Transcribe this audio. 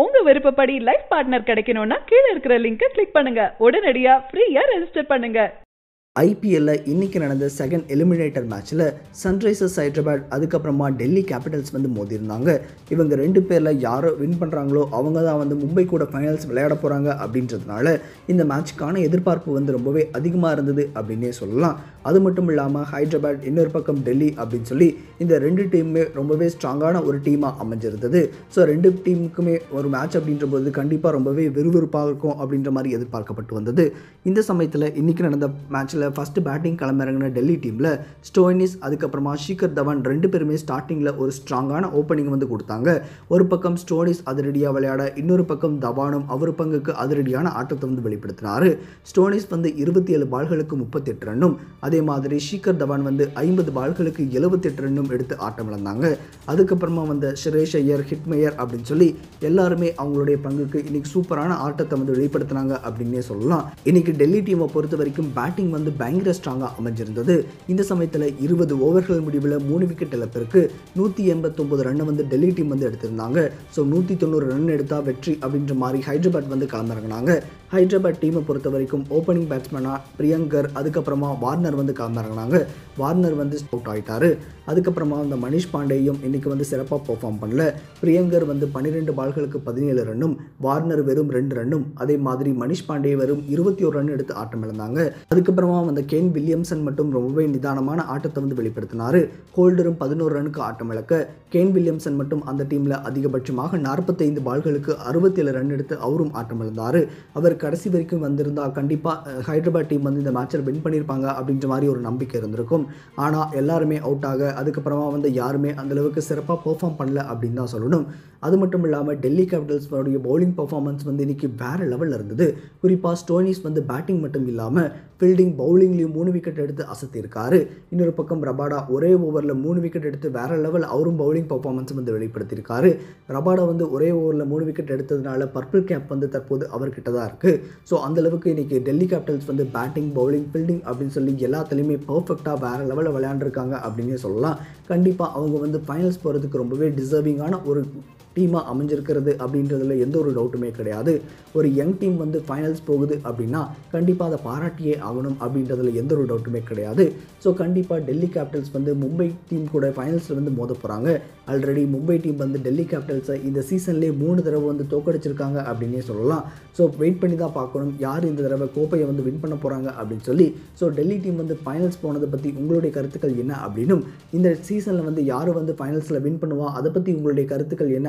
உங்க விருப்பப்படி life partner கிடைக்கணும்னா கீழே இருக்கிற லிங்கை கிளிக் பண்ணுங்க உடனடியா ஃப்ரீயா ரெஜிஸ்டர் பண்ணுங்க ஐபிஎல்ல இன்னைக்கு நடந்த செகண்ட் எலிமினேட்டர் மேட்ச்சில் சன்ரைசர்ஸ் ஹைதராபாத் அதுக்கப்புறமா டெல்லி கேபிட்டல்ஸ் வந்து மோதிருந்தாங்க இவங்க ரெண்டு பேரில் யாரோ வின் பண்ணுறாங்களோ அவங்க தான் வந்து மும்பை கூட ஃபைனல்ஸ் விளையாட போகிறாங்க அப்படின்றதுனால இந்த மேட்ச்க்கான எதிர்பார்ப்பு வந்து ரொம்பவே அதிகமாக இருந்தது அப்படின்னே சொல்லலாம் அது மட்டும் இல்லாமல் ஹைதராபாத் இன்னொரு பக்கம் டெல்லி அப்படின்னு சொல்லி இந்த ரெண்டு டீமுமே ரொம்பவே ஸ்ட்ராங்கான ஒரு டீமாக அமைஞ்சிருந்தது ஸோ ரெண்டு டீமுக்குமே ஒரு மேட்ச் அப்படின்ற போது கண்டிப்பாக ரொம்பவே விறுவிறுப்பாக இருக்கும் அப்படின்ற மாதிரி எதிர்பார்க்கப்பட்டு வந்தது இந்த சமயத்தில் இன்றைக்கி நடந்த மேட்ச்சில் ஃபஸ்ட்டு பேட்டிங் கிளம்பிறங்கின டெல்லி டீமில் ஸ்டோனிஸ் அதுக்கப்புறமா ஷிகர் தவான் ரெண்டு பேருமே ஸ்டார்டிங்கில் ஒரு ஸ்ட்ராங்கான ஓப்பனிங் வந்து கொடுத்தாங்க ஒரு பக்கம் ஸ்டோனிஸ் அதிரடியாக விளையாட இன்னொரு பக்கம் தவானும் அவர் பங்குக்கு அதிரடியான ஆட்டத்தை வந்து வெளிப்படுத்தினார் ஸ்டோனிஸ் வந்து இருபத்தி ஏழு பால்களுக்கு முப்பத்தெட்டு ரன்னும் அதே மாதிரி ஷிகர் தவான் வந்து ஐம்பது பால்களுக்கு எழுபத்தெட்டு ரன்னும் எடுத்து ஆட்டம் இழந்தாங்க அதுக்கப்புறமா வந்த சுரேஷ் ஐயர் ஹிட்மேயர் அப்படின்னு சொல்லி எல்லாருமே அவங்களுடைய பங்குக்கு இன்னைக்கு சூப்பரான ஆட்டத்தை வந்து வெளிப்படுத்தினாங்க அப்படின்னே சொல்லலாம் இன்னைக்கு டெல்லி டீமை பொறுத்த வரைக்கும் பேட்டிங் வந்து பயங்கர ஸ்ட்ராங்காக அமைஞ்சிருந்தது இந்த சமயத்தில் இருபது ஓவர்கள் முடிவில் மூணு விக்கெட் இழப்பிற்கு நூற்றி எண்பத்தொம்பது ரன் வந்து டெல்லி டீம் வந்து எடுத்திருந்தாங்க ஸோ நூற்றி தொண்ணூறு ரன் எடுத்தால் வெற்றி அப்படின்ற மாதிரி ஹைதராபாத் வந்து கலந்துறங்கினாங்க ஹைதராபாத் டீமை பொறுத்த வரைக்கும் ஓப்பனிங் பேட்ஸ்மேனாக பிரியங்கர் அதுக்கப்புறமா வார்னர் வந்து காமிறாங்கனாங்க வார்னர் வந்து அவுட் ஆகிட்டார் அதுக்கப்புறமா அந்த மணிஷ் பாண்டேயும் இன்றைக்கி வந்து சிறப்பாக பர்ஃபார்ம் பண்ணல பிரியங்கர் வந்து பன்னிரெண்டு பால்களுக்கு பதினேழு ரன்னும் வார்னர் வெறும் ரெண்டு ரன்னும் அதே மாதிரி மணிஷ் பாண்டே வெறும் இருபத்தி ஒரு ரன் எடுத்து ஆட்டம் இழந்தாங்க அதுக்கப்புறமா அந்த கேன் வில்லியம்சன் மட்டும் ரொம்பவே நிதானமான ஆட்டத்தை வந்து வெளிப்படுத்தினார் ஹோல்டரும் பதினோரு ரனுக்கு ஆட்டம் இழக்க கேன் வில்லியம்சன் மட்டும் அந்த டீமில் அதிகபட்சமாக நாற்பத்தைந்து பால்களுக்கு அறுபத்தேழு ரன் எடுத்து அவரும் ஆட்டம் இழந்தார் அவர் கடைசி வரைக்கும் வந்திருந்தால் கண்டிப்பாக ஹைதராபாத் டீம் வந்து இந்த மேட்சில் வின் பண்ணியிருப்பாங்க அப்படின்ற மாதிரி ஒரு நம்பிக்கை இருந்திருக்கும் ஆனால் எல்லாருமே அவுட் ஆக அதுக்கப்புறமா வந்து யாருமே அந்தளவுக்கு சிறப்பாக பெர்ஃபார்ம் பண்ணல அப்படின்னு தான் சொல்லணும் அது மட்டும் இல்லாமல் டெல்லி கேபிட்டல்ஸ்னுடைய பவுலிங் பர்ஃபார்மன்ஸ் வந்து இன்றைக்கி வேறு லெவலில் இருந்தது குறிப்பாக ஸ்டோனிஸ் வந்து பேட்டிங் மட்டும் இல்லாமல் ஃபீல்டிங் பவுலிங்லேயும் மூணு விக்கெட் எடுத்து அசத்திருக்காரு இன்னொரு பக்கம் ரபாடா ஒரே ஓவரில் மூணு விக்கெட் எடுத்து வேறு லெவல் அவரும் பவுலிங் பர்ஃபார்மன்ஸ் வந்து வெளிப்படுத்தியிருக்காரு ரபாடா வந்து ஒரே ஓவரில் மூணு விக்கெட் எடுத்ததுனால பர்பிள் கேப் வந்து தற்போது அவர்கிட்ட தான் இருக்குது ஸோ அந்தளவுக்கு இன்றைக்கி டெல்லி கேபிட்டல்ஸ் வந்து பேட்டிங் பவுலிங் ஃபீல்டிங் அப்படின்னு சொல்லி எல்லா எல்லாத்துலேயுமே பர்ஃபெக்டாக வேறு லெவலில் விளையாண்டுருக்காங்க அப்படின்னே சொல்லலாம் கண்டிப்பாக அவங்க வந்து ஃபைனல்ஸ் போகிறதுக்கு ரொம்பவே டிசர்விங்கான ஒரு டீமாக அமைஞ்சிருக்கிறது அப்படின்றதுல எந்த ஒரு டவுட்டுமே கிடையாது ஒரு யங் டீம் வந்து ஃபைனல்ஸ் போகுது அப்படின்னா கண்டிப்பாக அதை பாராட்டியே ஆகணும் அப்படின்றதுல எந்த ஒரு டவுட்டுமே கிடையாது ஸோ கண்டிப்பாக டெல்லி கேபிட்டல்ஸ் வந்து மும்பை டீம் கூட ஃபைனல்ஸில் வந்து மோத போகிறாங்க ஆல்ரெடி மும்பை டீம் வந்து டெல்லி கேபிட்டல்ஸை இந்த சீசன்லேயே மூணு தடவை வந்து தோக்கடிச்சிருக்காங்க அப்படின்னே சொல்லலாம் ஸோ வெயிட் பண்ணி தான் பார்க்கணும் யார் இந்த தடவை கோப்பையை வந்து வின் பண்ண போகிறாங்க அப்படின்னு சொல்லி ஸோ டெல்லி டீம் வந்து ஃபைனல்ஸ் போனதை பற்றி உங்களுடைய கருத்துக்கள் என்ன அப்படின்னும் இந்த சீசனில் வந்து யார் வந்து ஃபைனல்ஸில் வின் பண்ணுவா அதை பற்றி உங்களுடைய கருத்துக்கள் என்ன